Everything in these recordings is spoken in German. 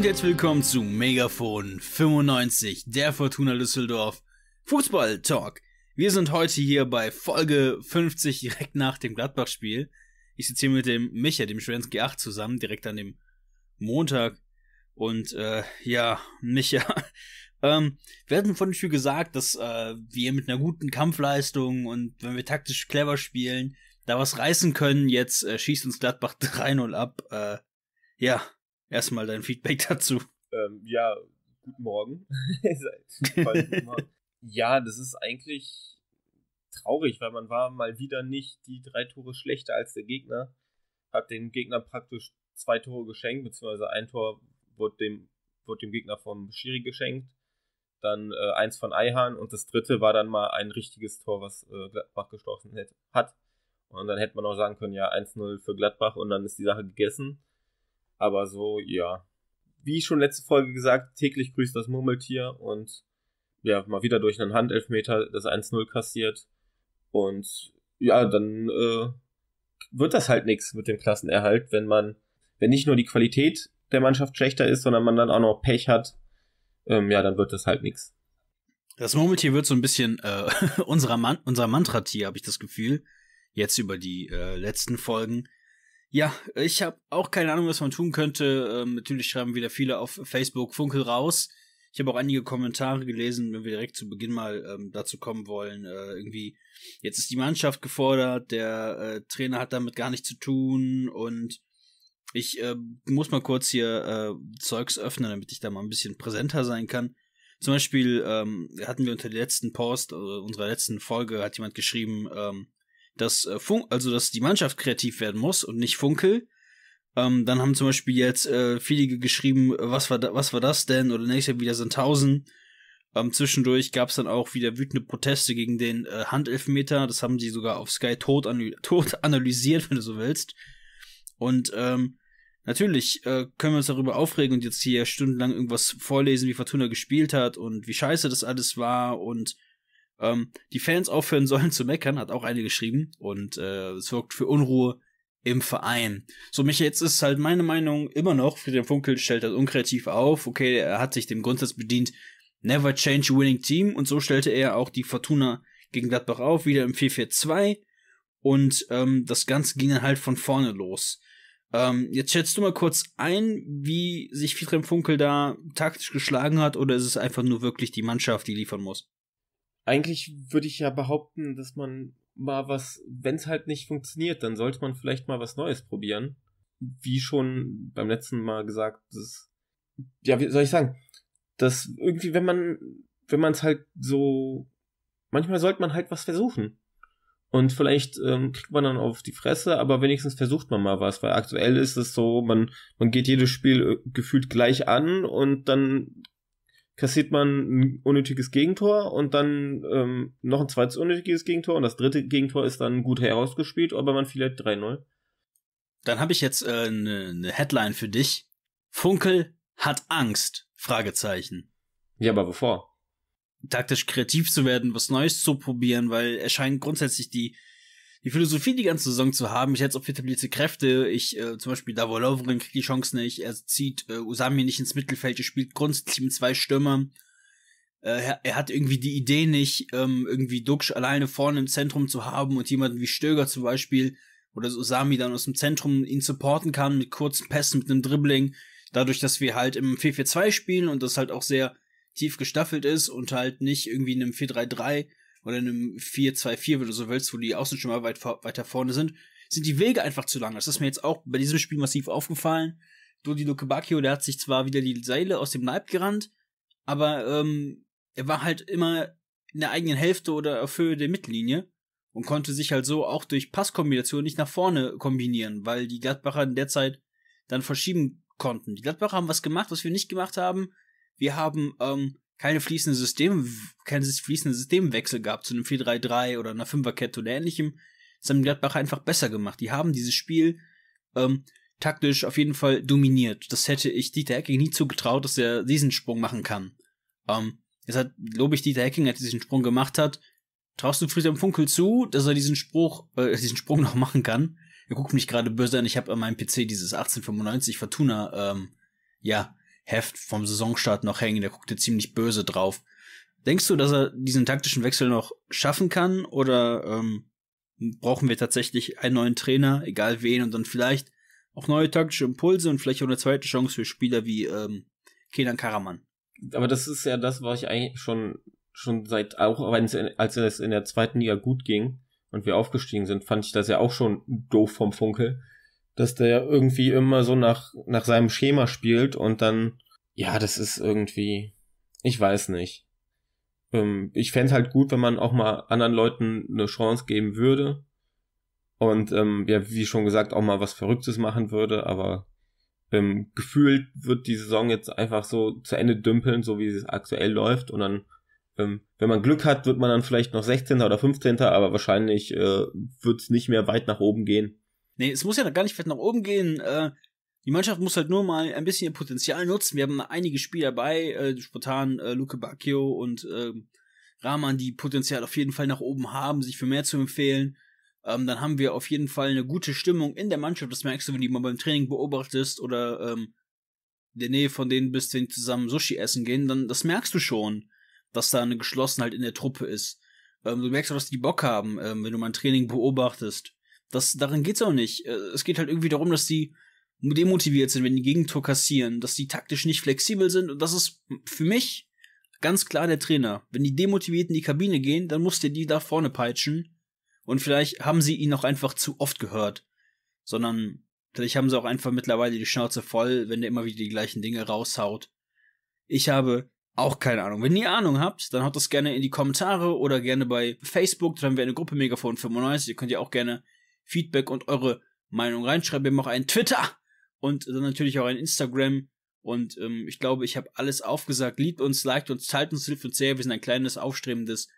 und jetzt willkommen zu Megafon 95, der Fortuna Düsseldorf Fußball Talk. Wir sind heute hier bei Folge 50 direkt nach dem Gladbach-Spiel. Ich sitze hier mit dem Micha, dem Schwensky 8 zusammen, direkt an dem Montag. Und äh, ja, Micha, ähm, wir hatten von dem Spiel gesagt, dass äh, wir mit einer guten Kampfleistung und wenn wir taktisch clever spielen, da was reißen können. Jetzt äh, schießt uns Gladbach 3-0 ab. Äh, ja, erstmal dein Feedback dazu. Ähm, ja, guten Morgen. ja, das ist eigentlich traurig, weil man war mal wieder nicht die drei Tore schlechter als der Gegner. Hat dem Gegner praktisch zwei Tore geschenkt, beziehungsweise ein Tor wurde dem, wurde dem Gegner vom Schiri geschenkt. Dann äh, eins von Eihahn und das dritte war dann mal ein richtiges Tor, was äh, Gladbach gestoßen hat. Und dann hätte man auch sagen können, ja, 1-0 für Gladbach und dann ist die Sache gegessen. Aber so, ja. Wie schon letzte Folge gesagt, täglich grüßt das Murmeltier und ja, mal wieder durch einen Handelfmeter das 1-0 kassiert. Und ja, dann äh, wird das halt nichts mit dem Klassenerhalt, wenn man, wenn nicht nur die Qualität der Mannschaft schlechter ist, sondern man dann auch noch Pech hat, ähm, ja, dann wird das halt nichts. Das Murmeltier wird so ein bisschen äh, unserer Man unser Mantra-Tier, habe ich das Gefühl, jetzt über die äh, letzten Folgen. Ja, ich habe auch keine Ahnung, was man tun könnte. Ähm, natürlich schreiben wieder viele auf Facebook Funkel raus. Ich habe auch einige Kommentare gelesen, wenn wir direkt zu Beginn mal ähm, dazu kommen wollen. Äh, irgendwie, jetzt ist die Mannschaft gefordert, der äh, Trainer hat damit gar nichts zu tun und ich äh, muss mal kurz hier äh, Zeugs öffnen, damit ich da mal ein bisschen präsenter sein kann. Zum Beispiel ähm, hatten wir unter der letzten Post, äh, unserer letzten Folge, hat jemand geschrieben, ähm, dass äh, Fun also dass die Mannschaft kreativ werden muss und nicht Funkel. Ähm, dann haben zum Beispiel jetzt äh, viele geschrieben, äh, was war, da, was war das denn? Oder nächstes Jahr wieder sind tausend. Ähm, zwischendurch gab es dann auch wieder wütende Proteste gegen den äh, Handelfmeter. Das haben sie sogar auf Sky tot, an tot analysiert, wenn du so willst. Und ähm, natürlich äh, können wir uns darüber aufregen und jetzt hier stundenlang irgendwas vorlesen, wie Fortuna gespielt hat und wie scheiße das alles war und ähm, die Fans aufhören sollen zu meckern, hat auch eine geschrieben. Und äh, es sorgt für Unruhe im Verein. So, mich jetzt ist halt meine Meinung immer noch, Friedhelm Funkel stellt das unkreativ auf. Okay, er hat sich dem Grundsatz bedient, never change a winning team. Und so stellte er auch die Fortuna gegen Gladbach auf, wieder im 4-4-2. Und ähm, das Ganze ging dann halt von vorne los. Ähm, jetzt schätzt du mal kurz ein, wie sich Friedhelm Funkel da taktisch geschlagen hat, oder ist es einfach nur wirklich die Mannschaft, die liefern muss? eigentlich würde ich ja behaupten, dass man mal was, wenn es halt nicht funktioniert, dann sollte man vielleicht mal was Neues probieren. Wie schon beim letzten Mal gesagt, das, ja, wie soll ich sagen, dass irgendwie, wenn man, wenn man es halt so, manchmal sollte man halt was versuchen. Und vielleicht ähm, kriegt man dann auf die Fresse, aber wenigstens versucht man mal was, weil aktuell ist es so, man, man geht jedes Spiel äh, gefühlt gleich an und dann kassiert man ein unnötiges Gegentor und dann ähm, noch ein zweites unnötiges Gegentor und das dritte Gegentor ist dann gut herausgespielt, aber man fiel halt 3-0. Dann habe ich jetzt eine äh, ne, ne Headline für dich. Funkel hat Angst? Fragezeichen. Ja, aber wovor? Taktisch kreativ zu werden, was Neues zu probieren, weil er scheint grundsätzlich die die Philosophie die ganze Saison zu haben, ich hätte auf etablierte Kräfte, ich äh, zum Beispiel Davo Davolovren kriegt die Chance nicht, er zieht äh, Usami nicht ins Mittelfeld, er spielt grundsätzlich mit zwei Stürmern, äh, er, hat irgendwie die Idee nicht, ähm, irgendwie Dux alleine vorne im Zentrum zu haben und jemanden wie Stöger zum Beispiel oder Usami dann aus dem Zentrum ihn supporten kann mit kurzen Pässen, mit einem Dribbling, dadurch, dass wir halt im 4-4-2 spielen und das halt auch sehr tief gestaffelt ist und halt nicht irgendwie in einem 4-3-3 oder in einem 4-2-4, wenn du so willst, wo die Außen schon mal weit, weiter vorne sind, sind die Wege einfach zu lang. Das ist mir jetzt auch bei diesem Spiel massiv aufgefallen. Dodi Lukebakio, der hat sich zwar wieder die Seile aus dem Leib gerannt, aber ähm, er war halt immer in der eigenen Hälfte oder auf Höhe der Mittellinie und konnte sich halt so auch durch Passkombination nicht nach vorne kombinieren, weil die Gladbacher in der Zeit dann verschieben konnten. Die Gladbacher haben was gemacht, was wir nicht gemacht haben. Wir haben ähm, keine fließende System, keinen fließenden Systemwechsel gab zu einem 4-3-3 oder einer Fünferkette oder ähnlichem. Das haben Gladbacher einfach besser gemacht. Die haben dieses Spiel ähm, taktisch auf jeden Fall dominiert. Das hätte ich Dieter Hecking nie zugetraut, dass er diesen Sprung machen kann. Ähm, deshalb lobe ich Dieter Hecking, als er diesen Sprung gemacht hat. Traust du Friedhelm Funkel zu, dass er diesen Spruch, äh, diesen Sprung noch machen kann? Er guckt mich gerade böse an. Ich habe an meinem PC dieses 1895 Fortuna, ähm, ja, Heft vom Saisonstart noch hängen. Der guckte ziemlich böse drauf. Denkst du, dass er diesen taktischen Wechsel noch schaffen kann? Oder ähm, brauchen wir tatsächlich einen neuen Trainer, egal wen, und dann vielleicht auch neue taktische Impulse und vielleicht auch eine zweite Chance für Spieler wie ähm, Kenan Karaman? Aber das ist ja das, was ich eigentlich schon, schon seit, auch als es in der zweiten Liga gut ging und wir aufgestiegen sind, fand ich das ja auch schon doof vom Funkel, dass der irgendwie immer so nach, nach seinem Schema spielt und dann, ja, das ist irgendwie, ich weiß nicht. Ähm, ich fände halt gut, wenn man auch mal anderen Leuten eine Chance geben würde und, ähm, ja, wie schon gesagt, auch mal was Verrücktes machen würde, aber ähm, gefühlt wird die Saison jetzt einfach so zu Ende dümpeln, so wie sie aktuell läuft und dann ähm, wenn man Glück hat, wird man dann vielleicht noch 16. oder 15. Aber wahrscheinlich äh, wird es nicht mehr weit nach oben gehen. Nee, es muss ja gar nicht weit nach oben gehen. Äh, die Mannschaft muss halt nur mal ein bisschen ihr Potenzial nutzen. Wir haben einige Spieler bei, äh, spontan äh, Luke Bacchio und äh, Rahman, die Potenzial auf jeden Fall nach oben haben, sich für mehr zu empfehlen. Ähm, dann haben wir auf jeden Fall eine gute Stimmung in der Mannschaft. Das merkst du, wenn du die mal beim Training beobachtest oder ähm, in der Nähe von denen bist, wenn zusammen Sushi essen gehen, dann das merkst du schon, dass da eine Geschlossenheit in der Truppe ist. Ähm, du merkst auch, dass die Bock haben, ähm, wenn du mal ein Training beobachtest. Das, darin geht's auch nicht. Äh, es geht halt irgendwie darum, dass die demotiviert sind, wenn die Gegentor kassieren, dass die taktisch nicht flexibel sind. Und das ist für mich ganz klar der Trainer. Wenn die demotiviert in die Kabine gehen, dann muss der die da vorne peitschen. Und vielleicht haben sie ihn auch einfach zu oft gehört. Sondern vielleicht haben sie auch einfach mittlerweile die Schnauze voll, wenn der immer wieder die gleichen Dinge raushaut. Ich habe auch keine Ahnung. Wenn ihr Ahnung habt, dann haut das gerne in die Kommentare oder gerne bei Facebook. Da haben wir eine Gruppe Megafon 95. Ihr könnt ja auch gerne Feedback und eure Meinung reinschreiben. Wir haben auch einen Twitter und dann natürlich auch ein Instagram. Und ähm, ich glaube, ich habe alles aufgesagt. Liebt uns, liked uns, teilt uns, hilft uns sehr. Wir sind ein kleines, aufstrebendes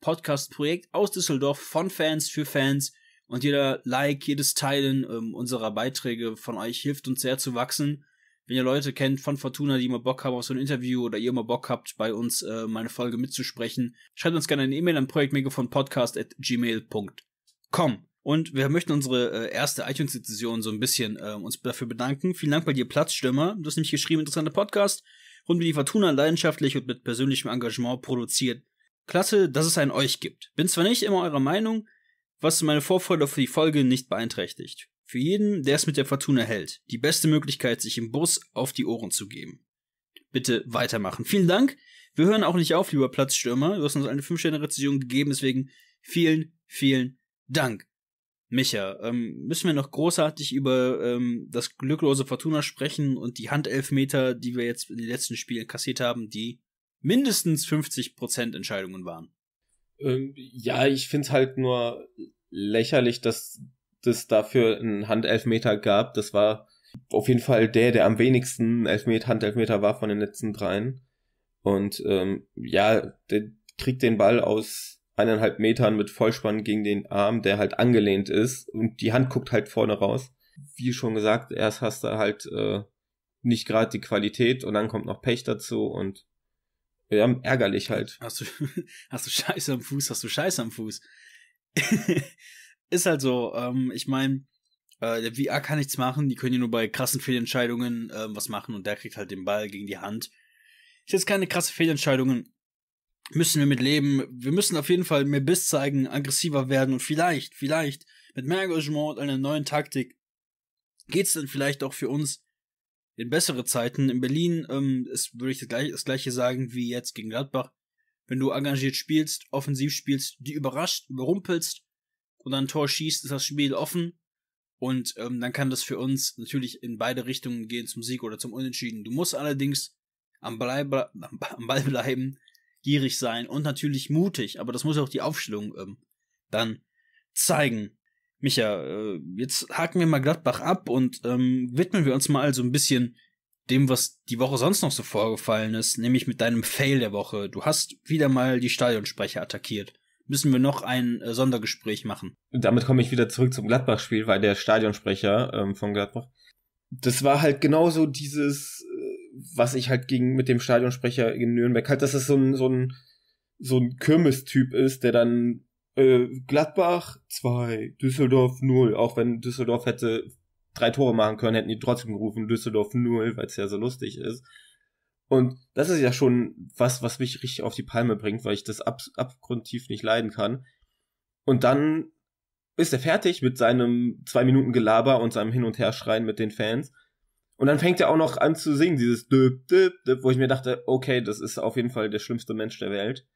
Podcast-Projekt aus Düsseldorf von Fans für Fans. Und jeder Like, jedes Teilen ähm, unserer Beiträge von euch hilft uns sehr zu wachsen. Wenn ihr Leute kennt von Fortuna, die immer Bock haben auf so ein Interview oder ihr immer Bock habt, bei uns äh, meine Folge mitzusprechen, schreibt uns gerne eine E-Mail an projektmegafonpodcast.gmail.com. Und wir möchten unsere äh, erste itunes rezession so ein bisschen äh, uns dafür bedanken. Vielen Dank bei dir, Platzstürmer. Du hast nämlich geschrieben, interessanter Podcast. Rund wie die Fortuna leidenschaftlich und mit persönlichem Engagement produziert. Klasse, dass es einen euch gibt. Bin zwar nicht immer eurer Meinung, was meine Vorfreude für die Folge nicht beeinträchtigt. Für jeden, der es mit der Fortuna hält. Die beste Möglichkeit, sich im Bus auf die Ohren zu geben. Bitte weitermachen. Vielen Dank. Wir hören auch nicht auf, lieber Platzstürmer. Du hast uns eine 5 sterne rezession gegeben, deswegen vielen, vielen Dank. Micha, ähm, müssen wir noch großartig über ähm, das glücklose Fortuna sprechen und die Handelfmeter, die wir jetzt in den letzten Spielen kassiert haben, die mindestens 50% Entscheidungen waren? Ähm, ja, ich finde es halt nur lächerlich, dass das dafür einen Handelfmeter gab. Das war auf jeden Fall der, der am wenigsten Elfmeter, Handelfmeter war von den letzten dreien. Und ähm, ja, der kriegt den Ball aus eineinhalb Metern mit Vollspann gegen den Arm, der halt angelehnt ist und die Hand guckt halt vorne raus. Wie schon gesagt, erst hast du halt äh, nicht gerade die Qualität und dann kommt noch Pech dazu und ja, ärgerlich halt. Hast du, hast du Scheiße am Fuß, hast du Scheiße am Fuß. ist halt so, ähm, ich meine, äh, der VR kann nichts machen, die können ja nur bei krassen Fehlentscheidungen äh, was machen und der kriegt halt den Ball gegen die Hand. Ist jetzt keine krasse Fehlentscheidungen, müssen wir mit leben. Wir müssen auf jeden Fall mehr Biss zeigen, aggressiver werden und vielleicht, vielleicht mit mehr Engagement und einer neuen Taktik geht's dann vielleicht auch für uns in bessere Zeiten. In Berlin ähm, ist, würde ich das gleiche, das gleiche sagen wie jetzt gegen Gladbach. Wenn du engagiert spielst, offensiv spielst, die überrascht, überrumpelst und dann ein Tor schießt, ist das Spiel offen. Und ähm, dann kann das für uns natürlich in beide Richtungen gehen, zum Sieg oder zum Unentschieden. Du musst allerdings am, Blei, am Ball bleiben, gierig sein und natürlich mutig, aber das muss auch die Aufstellung ähm, dann zeigen. Micha, äh, jetzt haken wir mal Gladbach ab und ähm, widmen wir uns mal so ein bisschen dem, was die Woche sonst noch so vorgefallen ist, nämlich mit deinem Fail der Woche. Du hast wieder mal die Stadionsprecher attackiert. Müssen wir noch ein äh, Sondergespräch machen? damit komme ich wieder zurück zum Gladbach-Spiel, weil der Stadionsprecher ähm, von Gladbach das war halt genauso dieses was ich halt gegen mit dem Stadionsprecher in Nürnberg halt, dass das so ein, so ein, so ein Kirmes-Typ ist, der dann äh, Gladbach 2, Düsseldorf 0, auch wenn Düsseldorf hätte drei Tore machen können, hätten die trotzdem gerufen, Düsseldorf 0, weil es ja so lustig ist. Und das ist ja schon was, was mich richtig auf die Palme bringt, weil ich das ab, abgrundtief nicht leiden kann. Und dann ist er fertig mit seinem zwei Minuten Gelaber und seinem Hin- und Herschreien mit den Fans. Und dann fängt er auch noch an zu singen, dieses Döp, Döp, Döp, wo ich mir dachte, okay, das ist auf jeden Fall der schlimmste Mensch der Welt.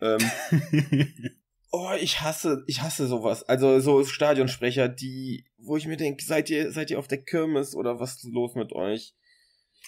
Ähm, oh, ich hasse, ich hasse sowas. Also so Stadionsprecher, die, wo ich mir denke, seid ihr, seid ihr auf der Kirmes oder was ist los mit euch?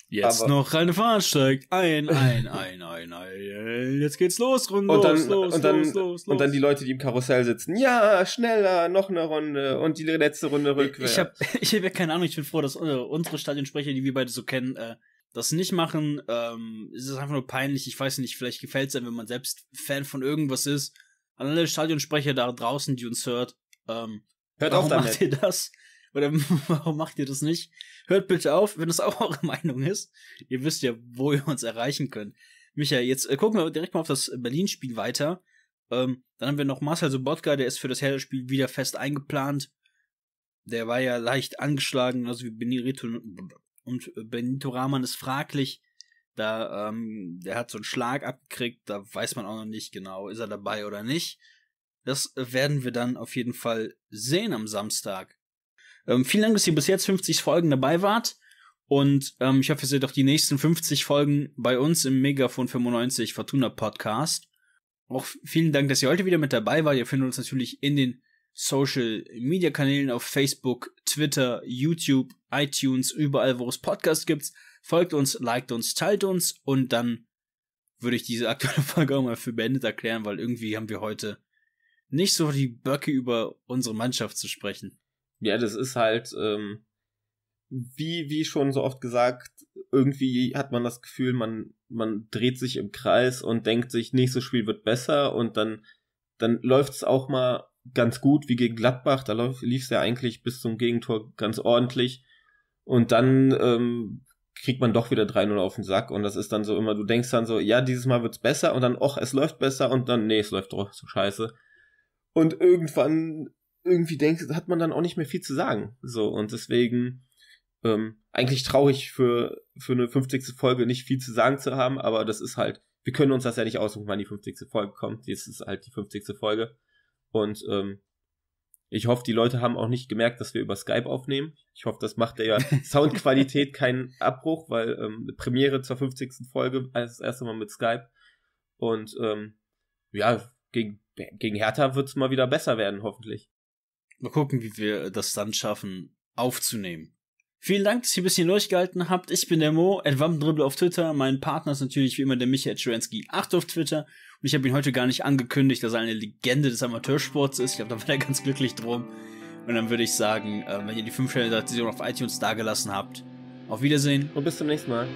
Jetzt aber noch eine Fahnensteig. Ein, ein, ein, ein, ein. Jetzt geht's los, Runde. Und dann, los, los, und dann, los, los, Und dann die Leute, die im Karussell sitzen. Ja, schneller, noch eine Runde. Und die letzte Runde rückwärts. Ich habe ich hab ja keine Ahnung, ich bin froh, dass unsere Stadionsprecher, die wir beide so kennen, äh, das nicht machen. Ähm, es ist einfach nur peinlich. Ich weiß nicht, vielleicht gefällt es einem, wenn man selbst Fan von irgendwas ist. An alle Stadionsprecher da draußen, die uns hört. Ähm, Hört auf damit. Macht ihr das? Oder warum macht ihr das nicht? Hört bitte auf, wenn das auch eure Meinung ist. Ihr wisst ja, wo ihr uns erreichen könnt. Michael, jetzt äh, gucken wir direkt mal auf das Berlin-Spiel weiter. Ähm, dann haben wir noch Marcel Sobotka, der ist für das Hertha-Spiel wieder fest eingeplant. Der war ja leicht angeschlagen, also wie Benito und Benito Rahman ist fraglich. Da, ähm, der hat so einen Schlag abgekriegt, da weiß man auch noch nicht genau, ist er dabei oder nicht. Das werden wir dann auf jeden Fall sehen am Samstag. Ähm, vielen Dank, dass ihr bis jetzt 50 Folgen dabei wart. Und ähm, ich hoffe, ihr seht auch die nächsten 50 Folgen bei uns im Megafon 95 Fortuna Podcast. Auch vielen Dank, dass ihr heute wieder mit dabei wart. Ihr findet uns natürlich in den Social Media Kanälen auf Facebook, Twitter, YouTube, iTunes, überall, wo es Podcasts gibt. Folgt uns, liked uns, teilt uns und dann würde ich diese aktuelle Folge auch mal für beendet erklären, weil irgendwie haben wir heute nicht so die Böcke über unsere Mannschaft zu sprechen. Ja, das ist halt, ähm, wie, wie schon so oft gesagt, irgendwie hat man das Gefühl, man, man dreht sich im Kreis und denkt sich, nächstes Spiel wird besser und dann, dann läuft es auch mal ganz gut, wie gegen Gladbach, da lief es ja eigentlich bis zum Gegentor ganz ordentlich und dann ähm, kriegt man doch wieder 3-0 auf den Sack und das ist dann so immer, du denkst dann so, ja, dieses Mal wird's besser und dann, och, es läuft besser und dann, nee, es läuft doch so scheiße. Und irgendwann irgendwie denkst, hat man dann auch nicht mehr viel zu sagen. So, und deswegen ähm, eigentlich traurig für, für eine 50. Folge nicht viel zu sagen zu haben, aber das ist halt, wir können uns das ja nicht aussuchen, wann die 50. Folge kommt. Jetzt ist halt die 50. Folge. Und ähm, ich hoffe, die Leute haben auch nicht gemerkt, dass wir über Skype aufnehmen. Ich hoffe, das macht der Soundqualität keinen Abbruch, weil ähm, Premiere zur 50. Folge, als das erste Mal mit Skype. Und ähm, ja, gegen, gegen Hertha wird es mal wieder besser werden, hoffentlich. Mal gucken, wie wir das dann schaffen, aufzunehmen. Vielen Dank, dass ihr ein bisschen durchgehalten habt. Ich bin der Mo, Advampedribble auf Twitter. Mein Partner ist natürlich wie immer der Michael Schwensky 8 auf Twitter. Und ich habe ihn heute gar nicht angekündigt, dass er eine Legende des Amateursports ist. Ich glaube, da war er ganz glücklich drum. Und dann würde ich sagen, äh, wenn ihr die 5 Sterne Rezension auf iTunes dagelassen habt, auf Wiedersehen. Und bis zum nächsten Mal.